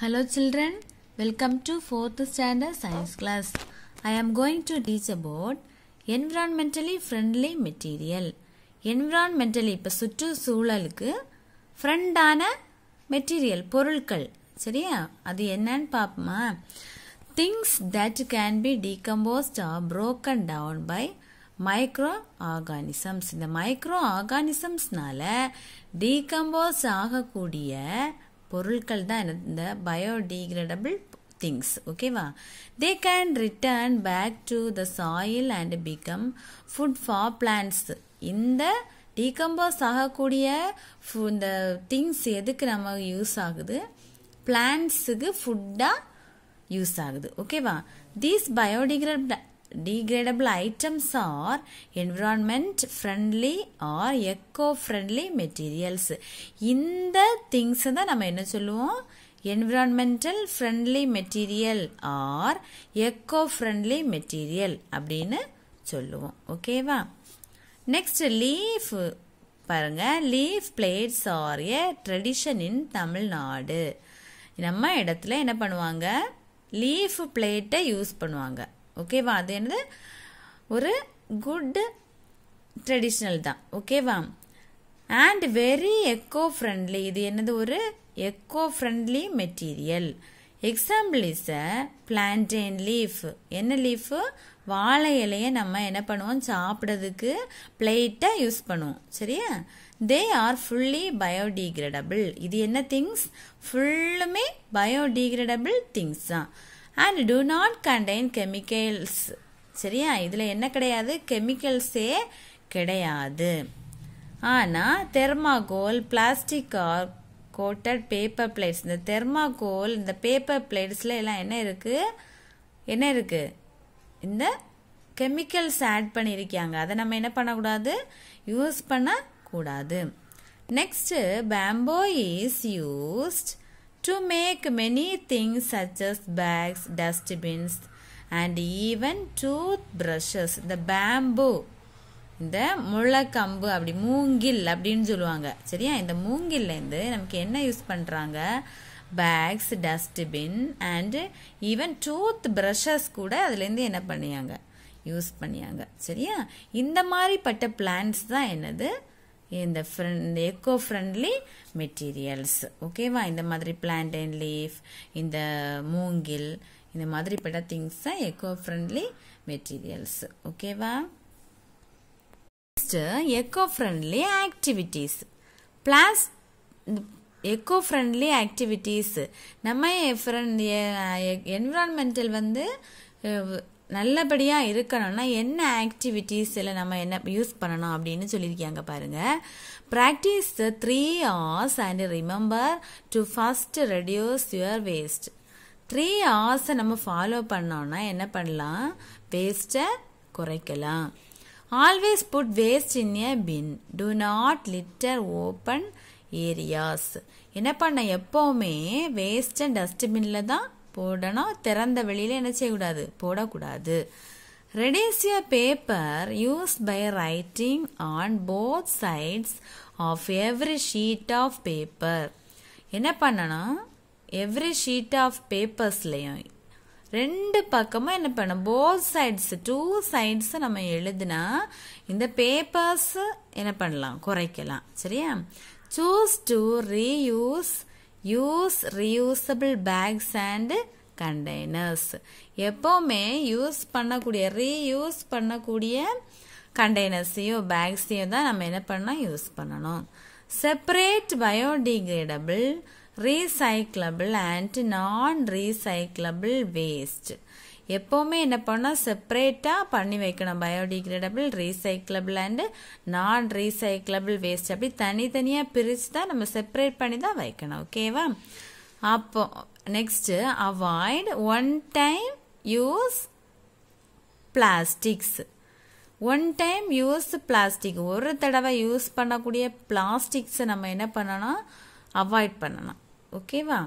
Hello children, welcome to 4th standard science class. I am going to teach about environmentally friendly material. environmentally இப்போ சுற்று சூழலுக்கு ஃப்ரெண்டான material பொருட்கள் சரியா அது என்னன்னு பார்ப்போமா things that can be decomposed or broken down by micro organisms இந்த micro ஆர்கானிசம்ஸ்னால டீகம்போஸ் ஆகக்கூடிய பொருட்கள் தான் இந்த பயோடிகிரேடபிள் திங்ஸ் ஓகேவா they can return back to the soil and become food for plants இந்த டீகம்போஸ் ஆகக்கூடிய இந்த திங்ஸ் எதுக்கு நம்ம யூஸ் ஆகுது பிளான்ஸுக்கு ஃபுட்டாக யூஸ் ஆகுது ஓகேவா these biodegrade degradable items are environment friendly or eco friendly materials இந்த things தான் நம்ம என்ன சொல்லுவோம் environmental friendly material or eco friendly material அப்படின்னு சொல்லுவோம் ஓகேவா நெக்ஸ்ட் லீஃப் பாருங்க leaf plates are a tradition in Tamil Nadu நம்ம இடத்துல என்ன பண்ணுவாங்க லீஃப் பிளேட்டை யூஸ் பண்ணுவாங்க ஓகேவா அது என்னது ஒரு குட் ட்ரெடிஷ்னல் தான் ஓகேவா அண்ட் வெரி எக்கோ ஃப்ரெண்ட்லி இது என்னது ஒரு eco friendly material example is a plantain leaf என்ன லீஃபு வாழை இலையை நம்ம என்ன பண்ணுவோம் சாப்பிட்றதுக்கு பிளேட்டாக யூஸ் பண்ணுவோம் சரியா தே ஆர் ஃபுல்லி பயோடிகிரேடபிள் இது என்ன திங்ஸ் ஃபுல்லுமே பயோடிகிரேடபிள் திங்ஸ் தான் and do not contain chemicals சரியா இதில் என்ன கிடையாது கெமிக்கல்ஸே கிடையாது ஆனால் thermocol plastic or coated paper plates இந்த தெர்மாகோல் இந்த பேப்பர் பிளேட்ஸில் எல்லாம் என்ன இருக்குது என்ன இருக்குது இந்த கெமிக்கல்ஸ் ஆட் பண்ணியிருக்காங்க அதை நம்ம என்ன பண்ணக்கூடாது யூஸ் பண்ணக்கூடாது next bamboo is used to make many things such as bags, dustbins, and even toothbrushes. The bamboo. இந்த முளைக்கம்பு அப்படி மூங்கில் அப்படின்னு சொல்லுவாங்க சரியா இந்த மூங்கில்லேருந்து நமக்கு என்ன யூஸ் பண்ணுறாங்க bags dustbin and even tooth brushes கூட அதுலேருந்து என்ன பண்ணியாங்க யூஸ் பண்ணியாங்க சரியா இந்த மாதிரிப்பட்ட பிளான்ஸ் தான் என்னது இந்த ஃப்ரெண்ட் எக்கோ ஃப்ரெண்ட்லி மெட்டீரியல்ஸ் ஓகேவா இந்த மாதிரி பிளான்டைன் லீஃப் இந்த மூங்கில் இந்த மாதிரி மாதிரிப்பட்ட திங்ஸ் தான் எக்கோ ஃப்ரெண்ட்லி மெட்டீரியல்ஸ் ஓகேவா next eco friendly activities plus eco friendly activities நம்ம ஃப்ரெண்ட் என்விரான்மெண்டல் eh, வந்து நல்லபடியாக இருக்கணும்னா என்ன ஆக்டிவிட்டீஸில் நம்ம என்ன யூஸ் பண்ணணும் அப்படின்னு சொல்லியிருக்காங்க பாருங்கள் practice three Rs and remember to first reduce your waste three ஹார்ஸை நம்ம ஃபாலோ பண்ணோம்னா என்ன பண்ணலாம் வேஸ்ட்டை குறைக்கலாம் always put waste in a bin do not litter open areas என்ன பண்ண எப்போவுமே வேஸ்ட் டஸ்ட்பின்ல தான் போடனா திறந்த வெளியில் என்ன செய்யக்கூடாது போடக்கூடாது reduce a paper use by writing on both sides of every sheet of paper என்ன பண்ணணும் எவ்ரி ஷீட் ஆஃப் பேப்பர்ஸ்லையும் ரெண்டு பக்கமும் என்ன பண்ணும் போத் சைட்ஸ் டூ சைட்ஸ் நம்ம எழுதுனா இந்த பேப்பர்ஸ் என்ன பண்ணலாம் குறைக்கலாம் சரியா choose to reuse use reusable bags and containers எப்போவுமே யூஸ் பண்ணக்கூடிய ரீயூஸ் பண்ணக்கூடிய கண்டெய்னர்ஸையும் பேக்ஸையும் தான் நம்ம என்ன பண்ணால் யூஸ் பண்ணணும் செப்பரேட் பயோடிகிரேடபிள் ரீசைக்ளபிள் அண்ட் நான் ரீசைக்ளபிள் வேஸ்ட் எப்போவுமே என்ன பண்ணால் செப்பரேட்டாக பண்ணி வைக்கணும் biodegradable recyclable and non recyclable waste அப்படி தனித்தனியாக பிரித்து தான் நம்ம செப்பரேட் பண்ணி தான் வைக்கணும் ஓகேவா அப்போ next avoid one time use plastics one time use plastic ஒரு தடவை யூஸ் பண்ணக்கூடிய பிளாஸ்டிக்ஸை நம்ம என்ன பண்ணணும் அவாய்ட் பண்ணணும் ஓகேவா